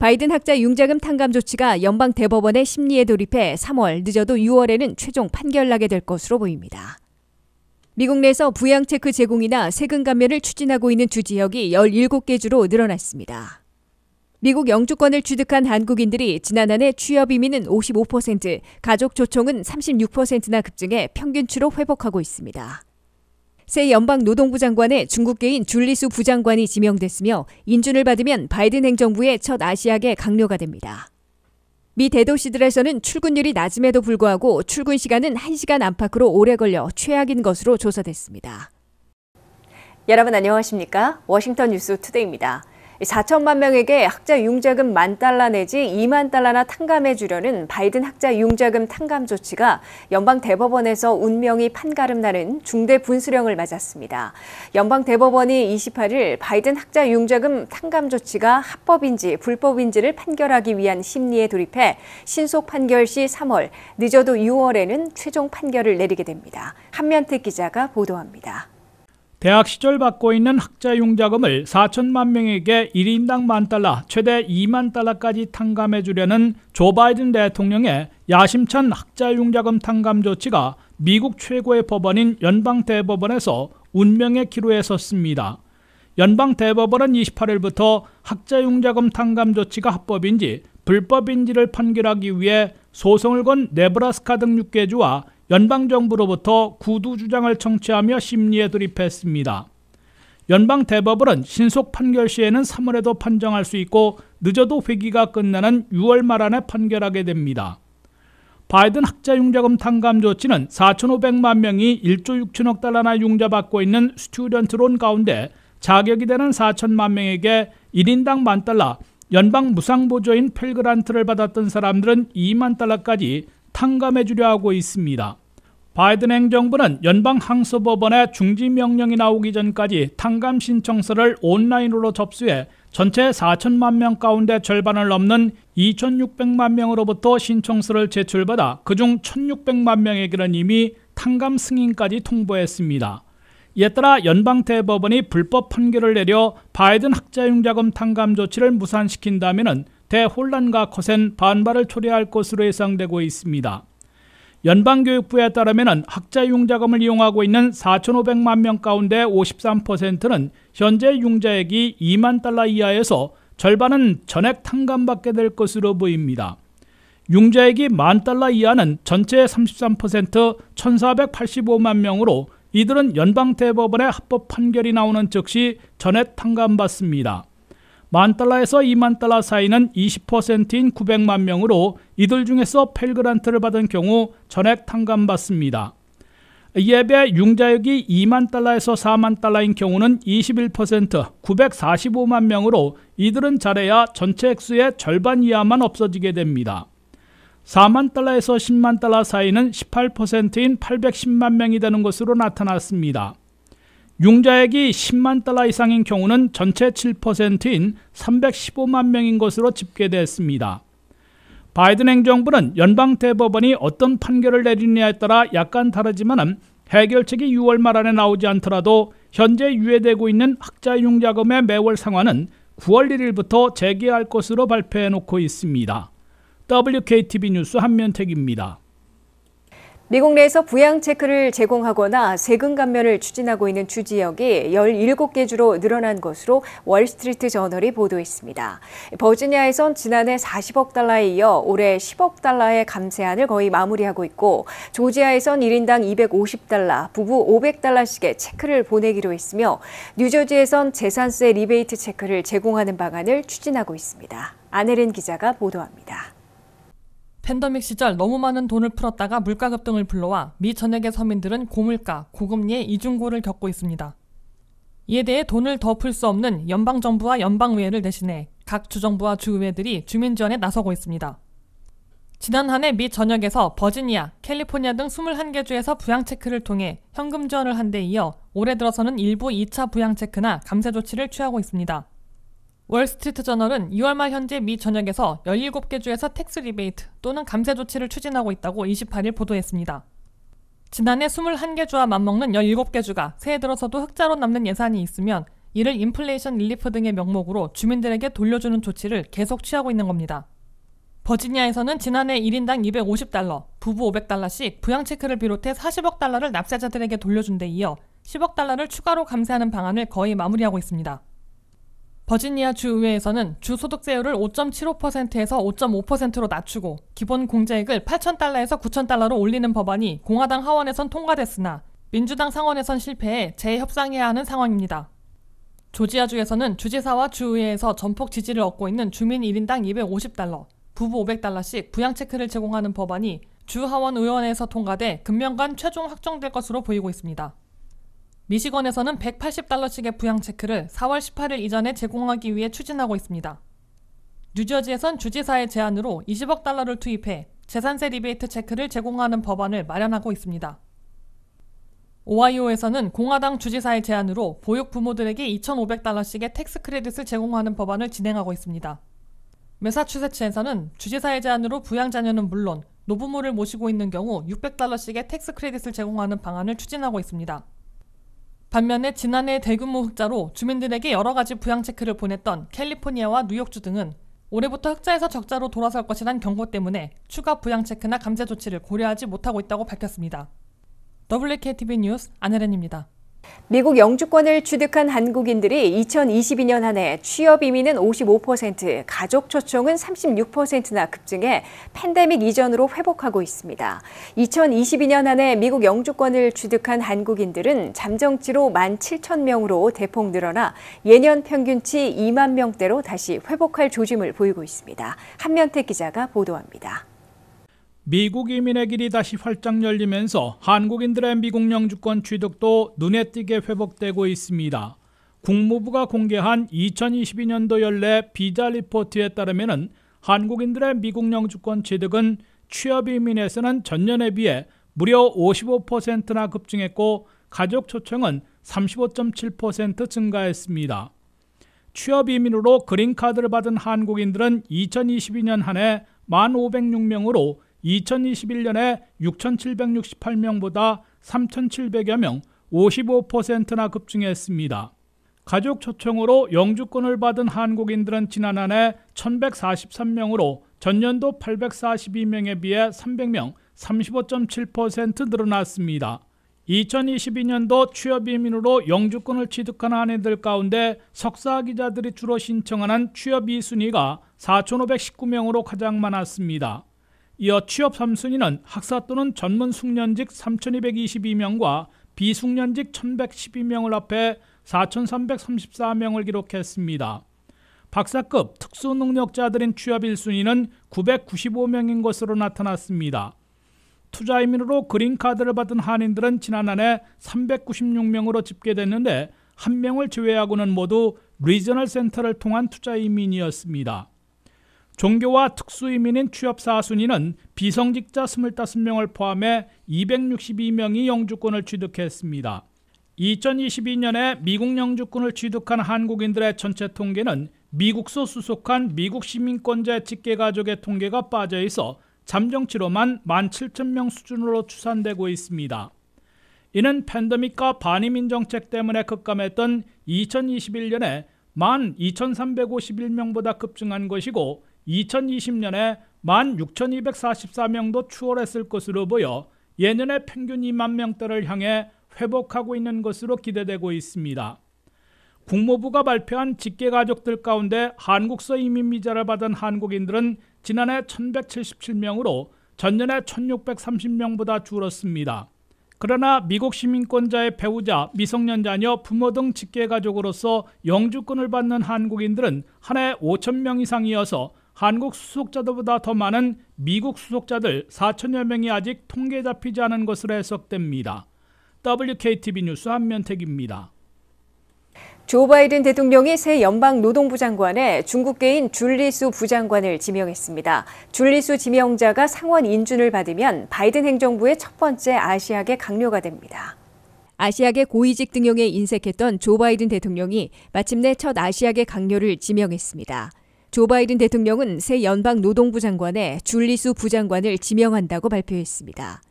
바이든 학자 융자금 탕감 조치가 연방 대법원의 심리에 돌입해 3월 늦어도 6월에는 최종 판결 나게 될 것으로 보입니다. 미국 내에서 부양 체크 그 제공이나 세금 감면을 추진하고 있는 주 지역이 17개 주로 늘어났습니다. 미국 영주권을 취득한 한국인들이 지난 해 취업 이민은 55%, 가족 조총은 36%나 급증해 평균치로 회복하고 있습니다. 새 연방 노동부 장관의 중국계인 줄리수 부장관이 지명됐으며 인준을 받으면 바이든 행정부의 첫 아시아계 강료가 됩니다. 미 대도시들에서는 출근율이 낮음에도 불구하고 출근 시간은 1시간 안팎으로 오래 걸려 최악인 것으로 조사됐습니다. 여러분 안녕하십니까? 워싱턴 뉴스 투데이입니다. 4천만 명에게 학자 융자금 만 달러 내지 2만 달러나 탕감해 주려는 바이든 학자 융자금 탕감 조치가 연방 대법원에서 운명이 판가름나는 중대 분수령을 맞았습니다. 연방 대법원이 28일 바이든 학자 융자금 탕감 조치가 합법인지 불법인지를 판결하기 위한 심리에 돌입해 신속 판결 시 3월, 늦어도 6월에는 최종 판결을 내리게 됩니다. 한면택 기자가 보도합니다. 대학 시절 받고 있는 학자 융자금을 4천만 명에게 1인당 만 달러, 최대 2만 달러까지 탕감해 주려는 조 바이든 대통령의 야심찬 학자 융자금 탕감 조치가 미국 최고의 법원인 연방대법원에서 운명의 기로에 섰습니다. 연방대법원은 28일부터 학자 융자금 탕감 조치가 합법인지 불법인지를 판결하기 위해 소송을 건 네브라스카 등 6개주와 연방정부로부터 구두 주장을 청취하며 심리에 돌입했습니다. 연방 대법원은 신속 판결 시에는 3월에도 판정할 수 있고 늦어도 회기가 끝나는 6월 말 안에 판결하게 됩니다. 바이든 학자 융자금 탕감 조치는 4,500만 명이 1조 6천억 달러나 융자받고 있는 스튜던트론 가운데 자격이 되는 4천만 명에게 1인당 만 달러, 연방 무상보조인 펠그란트를 받았던 사람들은 2만 달러까지 탕감해 주려 하고 있습니다. 바이든 행정부는 연방항소법원의 중지명령이 나오기 전까지 탕감 신청서를 온라인으로 접수해 전체 4천만 명 가운데 절반을 넘는 2,600만 명으로부터 신청서를 제출받아 그중 1,600만 명에게는 이미 탕감 승인까지 통보했습니다. 이에 따라 연방대법원이 불법 판결을 내려 바이든 학자융자금 탕감 조치를 무산시킨다면 대혼란과 거센 반발을 초래할 것으로 예상되고 있습니다. 연방교육부에 따르면 학자 융자금을 이용하고 있는 4,500만 명 가운데 53%는 현재 융자액이 2만 달러 이하에서 절반은 전액 탕감받게 될 것으로 보입니다. 융자액이 만 달러 이하는 전체의 33% 1,485만 명으로 이들은 연방대법원의 합법 판결이 나오는 즉시 전액 탕감받습니다. 만 달러에서 2만 달러 사이는 20%인 900만 명으로 이들 중에서 펠그란트를 받은 경우 전액 탕감받습니다. 예배 융자액이 2만 달러에서 4만 달러인 경우는 21% 945만 명으로 이들은 잘해야 전체 액수의 절반 이하만 없어지게 됩니다. 4만 달러에서 10만 달러 사이는 18%인 810만 명이 되는 것으로 나타났습니다. 융자액이 10만 달러 이상인 경우는 전체 7%인 315만 명인 것으로 집계됐습니다. 바이든 행정부는 연방 대법원이 어떤 판결을 내리느냐에 따라 약간 다르지만 해결책이 6월 말 안에 나오지 않더라도 현재 유예되고 있는 학자 융자금의 매월 상환은 9월 1일부터 재개할 것으로 발표해 놓고 있습니다. WKTV 뉴스 한면택입니다. 미국 내에서 부양 체크를 제공하거나 세금 감면을 추진하고 있는 주지역이 17개 주로 늘어난 것으로 월스트리트 저널이 보도했습니다. 버지니아에선 지난해 40억 달러에 이어 올해 10억 달러의 감세안을 거의 마무리하고 있고 조지아에선 1인당 250달러, 부부 500달러씩의 체크를 보내기로 했으며 뉴저지에선 재산세 리베이트 체크를 제공하는 방안을 추진하고 있습니다. 아내린 기자가 보도합니다. 팬더믹 시절 너무 많은 돈을 풀었다가 물가 급등을 불러와 미 전역의 서민들은 고물가, 고금리의 이중고를 겪고 있습니다. 이에 대해 돈을 더 풀 수 없는 연방정부와 연방의회를 대신해 각 주정부와 주의회들이 주민지원에 나서고 있습니다. 지난 한 해 미 전역에서 버지니아, 캘리포니아 등 21개 주에서 부양체크를 통해 현금 지원을 한 데 이어 올해 들어서는 일부 2차 부양체크나 감세 조치를 취하고 있습니다. 월스트리트 저널은 6월 말 현재 미 전역에서 17개 주에서 텍스 리베이트 또는 감세 조치를 추진하고 있다고 28일 보도했습니다. 지난해 21개 주와 맞먹는 17개 주가 새해 들어서도 흑자로 남는 예산이 있으면 이를 인플레이션 릴리프 등의 명목으로 주민들에게 돌려주는 조치를 계속 취하고 있는 겁니다. 버지니아에서는 지난해 1인당 250달러, 부부 500달러씩 부양체크를 비롯해 40억 달러를 납세자들에게 돌려준 데 이어 10억 달러를 추가로 감세하는 방안을 거의 마무리하고 있습니다. 버지니아 주의회에서는 주소득세율을 5.75%에서 5.5%로 낮추고 기본 공제액을 8,000달러에서 9,000달러로 올리는 법안이 공화당 하원에선 통과됐으나 민주당 상원에선 실패해 재협상해야 하는 상황입니다. 조지아주에서는 주지사와 주의회에서 전폭 지지를 얻고 있는 주민 1인당 250달러, 부부 500달러씩 부양 체크를 제공하는 법안이 주 하원 의원에서 회 통과돼 금년간 최종 확정될 것으로 보이고 있습니다. 미시건에서는 180달러씩의 부양 체크를 4월 18일 이전에 제공하기 위해 추진하고 있습니다. 뉴저지에선 주지사의 제안으로 20억 달러를 투입해 재산세 리베이트 체크를 제공하는 법안을 마련하고 있습니다. 오하이오에서는 공화당 주지사의 제안으로 보육 부모들에게 2,500달러씩의 텍스 크레딧을 제공하는 법안을 진행하고 있습니다. 메사추세츠에서는 주지사의 제안으로 부양자녀는 물론 노부모를 모시고 있는 경우 600달러씩의 텍스 크레딧을 제공하는 방안을 추진하고 있습니다. 반면에 지난해 대규모 흑자로 주민들에게 여러 가지 부양 체크를 보냈던 캘리포니아와 뉴욕주 등은 올해부터 흑자에서 적자로 돌아설 것이란 경고 때문에 추가 부양 체크나 감세 조치를 고려하지 못하고 있다고 밝혔습니다. WKTV 뉴스 안혜련입니다. 미국 영주권을 취득한 한국인들이 2022년 한해 취업 이민은 55%, 가족 초청은 36%나 급증해 팬데믹 이전으로 회복하고 있습니다. 2022년 한해 미국 영주권을 취득한 한국인들은 잠정치로 1만 7천 명으로 대폭 늘어나 예년 평균치 2만 명대로 다시 회복할 조짐을 보이고 있습니다. 한면태 기자가 보도합니다. 미국 이민의 길이 다시 활짝 열리면서 한국인들의 미국 영주권 취득도 눈에 띄게 회복되고 있습니다. 국무부가 공개한 2022년도 연례 비자 리포트에 따르면 한국인들의 미국 영주권 취득은 취업 이민에서는 전년에 비해 무려 55%나 급증했고 가족 초청은 35.7% 증가했습니다. 취업 이민으로 그린카드를 받은 한국인들은 2022년 한해 1,506명으로 2021년에 6,768명보다 3,700여 명, 55%나 급증했습니다. 가족 초청으로 영주권을 받은 한국인들은 지난 한해 1,143명으로 전년도 842명에 비해 300명, 35.7% 늘어났습니다. 2022년도 취업 이민으로 영주권을 취득한 한인들 가운데 석사 기자들이 주로 신청하는 취업 이순위가 4,519명으로 가장 많았습니다. 이어 취업 3순위는 학사 또는 전문 숙련직 3,222명과 비숙련직 1,112명을 앞에 4,334명을 기록했습니다. 박사급 특수능력자들인 취업 1순위는 995명인 것으로 나타났습니다. 투자이민으로 그린카드를 받은 한인들은 지난 한해 396명으로 집계됐는데 한 명을 제외하고는 모두 리저널 센터를 통한 투자이민이었습니다. 종교와 특수이민인 취업사 순위는 비성직자 25명을 포함해 262명이 영주권을 취득했습니다. 2022년에 미국 영주권을 취득한 한국인들의 전체 통계는 미국소 수속한 미국 시민권자 직계 가족의 통계가 빠져 있어 잠정치로만 17,000명 수준으로 추산되고 있습니다. 이는 팬데믹과 반이민 정책 때문에 급감했던 2021년에 12,351명보다 급증한 것이고 2020년에 16,244명도 추월했을 것으로 보여 예년의 평균 2만 명대를 향해 회복하고 있는 것으로 기대되고 있습니다. 국무부가 발표한 직계가족들 가운데 한국서 이민비자를 받은 한국인들은 지난해 1,177명으로 전년의 1,630명보다 줄었습니다. 그러나 미국 시민권자의 배우자, 미성년 자녀, 부모 등 직계가족으로서 영주권을 받는 한국인들은 한 해 5,000명 이상이어서 한국 수속자들보다 더 많은 미국 수속자들 4천여 명이 아직 통계 잡히지 않은 것으로 해석됩니다. WKTV 뉴스 한면택입니다. 조 바이든 대통령이 새 연방 노동부 장관에 중국계인 줄리수 부장관을 지명했습니다. 줄리수 지명자가 상원 인준을 받으면 바이든 행정부의 첫 번째 아시아계 강료가 됩니다. 아시아계 고위직 등용에 인색했던 조 바이든 대통령이 마침내 첫 아시아계 강료를 지명했습니다. 조 바이든 대통령은 새 연방 노동부 장관에 줄리수 부장관을 지명한다고 발표했습니다.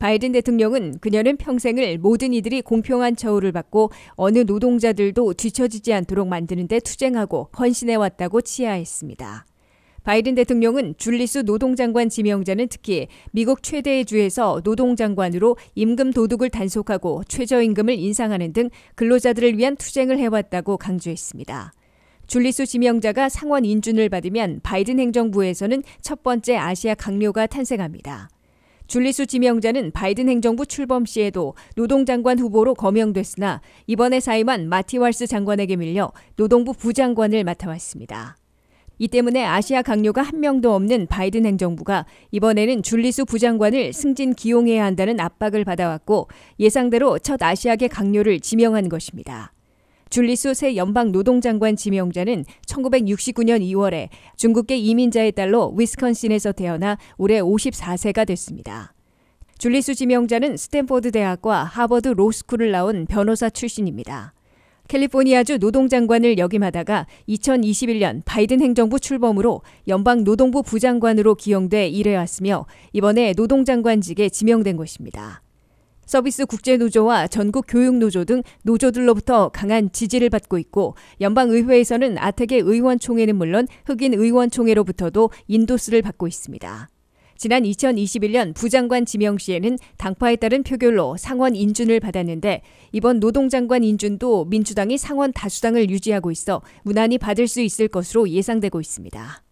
바이든 대통령은 그녀는 평생을 모든 이들이 공평한 처우를 받고 어느 노동자들도 뒤처지지 않도록 만드는 데 투쟁하고 헌신해왔다고 치하했습니다. 바이든 대통령은 줄리수 노동장관 지명자는 특히 미국 최대의 주에서 노동장관으로 임금 도둑을 단속하고 최저임금을 인상하는 등 근로자들을 위한 투쟁을 해왔다고 강조했습니다. 줄리수 지명자가 상원 인준을 받으면 바이든 행정부에서는 첫 번째 아시아 강료가 탄생합니다. 줄리수 지명자는 바이든 행정부 출범 시에도 노동장관 후보로 거명됐으나 이번에 사임한 마티왈스 장관에게 밀려 노동부 부장관을 맡아왔습니다. 이 때문에 아시아 강료가 한 명도 없는 바이든 행정부가 이번에는 줄리수 부장관을 승진 기용해야 한다는 압박을 받아왔고 예상대로 첫 아시아계 강료를 지명한 것입니다. 줄리수 새 연방 노동장관 지명자는 1969년 2월에 중국계 이민자의 딸로 위스컨신에서 태어나 올해 54세가 됐습니다. 줄리수 지명자는 스탠포드 대학과 하버드 로스쿨을 나온 변호사 출신입니다. 캘리포니아주 노동장관을 역임하다가 2021년 바이든 행정부 출범으로 연방 노동부 부장관으로 기용돼 일해왔으며 이번에 노동장관직에 지명된 것입니다. 서비스 국제노조와 전국 교육노조 등 노조들로부터 강한 지지를 받고 있고 연방의회에서는 아택의 의원총회는 물론 흑인 의원총회로부터도 인도수를 받고 있습니다. 지난 2021년 부장관 지명 시에는 당파에 따른 표결로 상원 인준을 받았는데 이번 노동장관 인준도 민주당이 상원 다수당을 유지하고 있어 무난히 받을 수 있을 것으로 예상되고 있습니다.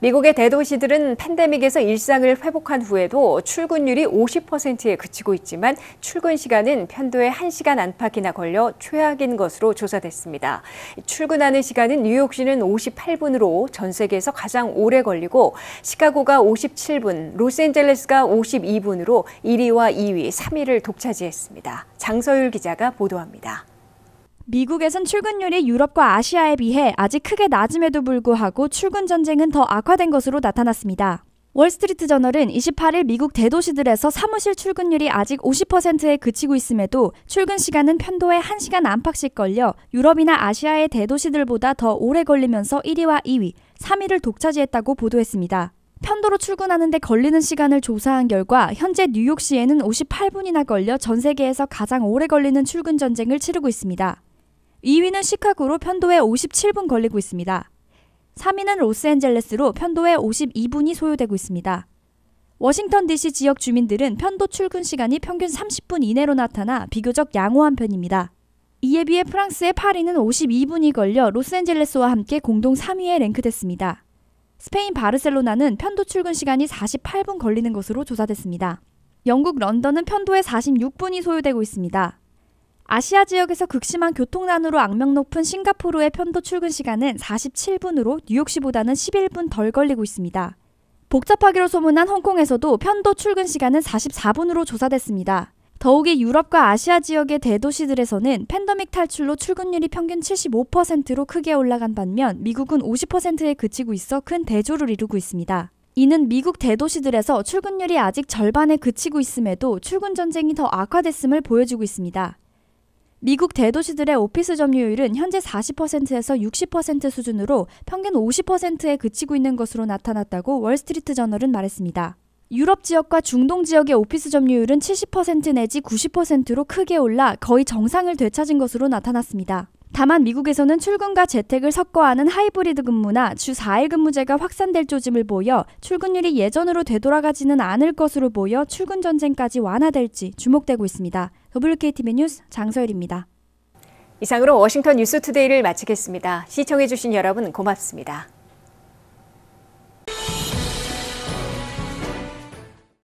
미국의 대도시들은 팬데믹에서 일상을 회복한 후에도 출근율이 50%에 그치고 있지만 출근 시간은 편도에 1시간 안팎이나 걸려 최악인 것으로 조사됐습니다. 출근하는 시간은 뉴욕시는 58분으로 전 세계에서 가장 오래 걸리고 시카고가 57분, 로스앤젤레스가 52분으로 1위와 2위, 3위를 독차지했습니다. 장서율 기자가 보도합니다. 미국에선 출근율이 유럽과 아시아에 비해 아직 크게 낮음에도 불구하고 출근 전쟁은 더 악화된 것으로 나타났습니다. 월스트리트 저널은 28일 미국 대도시들에서 사무실 출근율이 아직 50%에 그치고 있음에도 출근 시간은 편도에 1시간 안팎씩 걸려 유럽이나 아시아의 대도시들보다 더 오래 걸리면서 1위와 2위, 3위를 독차지했다고 보도했습니다. 편도로 출근하는데 걸리는 시간을 조사한 결과 현재 뉴욕시에는 58분이나 걸려 전 세계에서 가장 오래 걸리는 출근 전쟁을 치르고 있습니다. 2위는 시카고로 편도에 57분 걸리고 있습니다. 3위는 로스앤젤레스로 편도에 52분이 소요되고 있습니다. 워싱턴 DC 지역 주민들은 편도 출근 시간이 평균 30분 이내로 나타나 비교적 양호한 편입니다. 이에 비해 프랑스의 파리는 52분이 걸려 로스앤젤레스와 함께 공동 3위에 랭크됐습니다. 스페인 바르셀로나는 편도 출근 시간이 48분 걸리는 것으로 조사됐습니다. 영국 런던은 편도에 46분이 소요되고 있습니다. 아시아 지역에서 극심한 교통난으로 악명 높은 싱가포르의 편도 출근 시간은 47분으로 뉴욕시보다는 11분 덜 걸리고 있습니다. 복잡하기로 소문난 홍콩에서도 편도 출근 시간은 44분으로 조사됐습니다. 더욱이 유럽과 아시아 지역의 대도시들에서는 팬더믹 탈출로 출근율이 평균 75%로 크게 올라간 반면 미국은 50%에 그치고 있어 큰 대조를 이루고 있습니다. 이는 미국 대도시들에서 출근율이 아직 절반에 그치고 있음에도 출근 전쟁이 더 악화됐음을 보여주고 있습니다. 미국 대도시들의 오피스 점유율은 현재 40%에서 60% 수준으로 평균 50%에 그치고 있는 것으로 나타났다고 월스트리트 저널은 말했습니다. 유럽 지역과 중동 지역의 오피스 점유율은 70% 내지 90%로 크게 올라 거의 정상을 되찾은 것으로 나타났습니다. 다만 미국에서는 출근과 재택을 섞어하는 하이브리드 근무나 주 4일 근무제가 확산될 조짐을 보여 출근율이 예전으로 되돌아가지는 않을 것으로 보여 출근 전쟁까지 완화될지 주목되고 있습니다. WKTV 뉴스 장서율입니다. 이상으로 워싱턴 뉴스투데이를 마치겠습니다. 시청해주신 여러분 고맙습니다.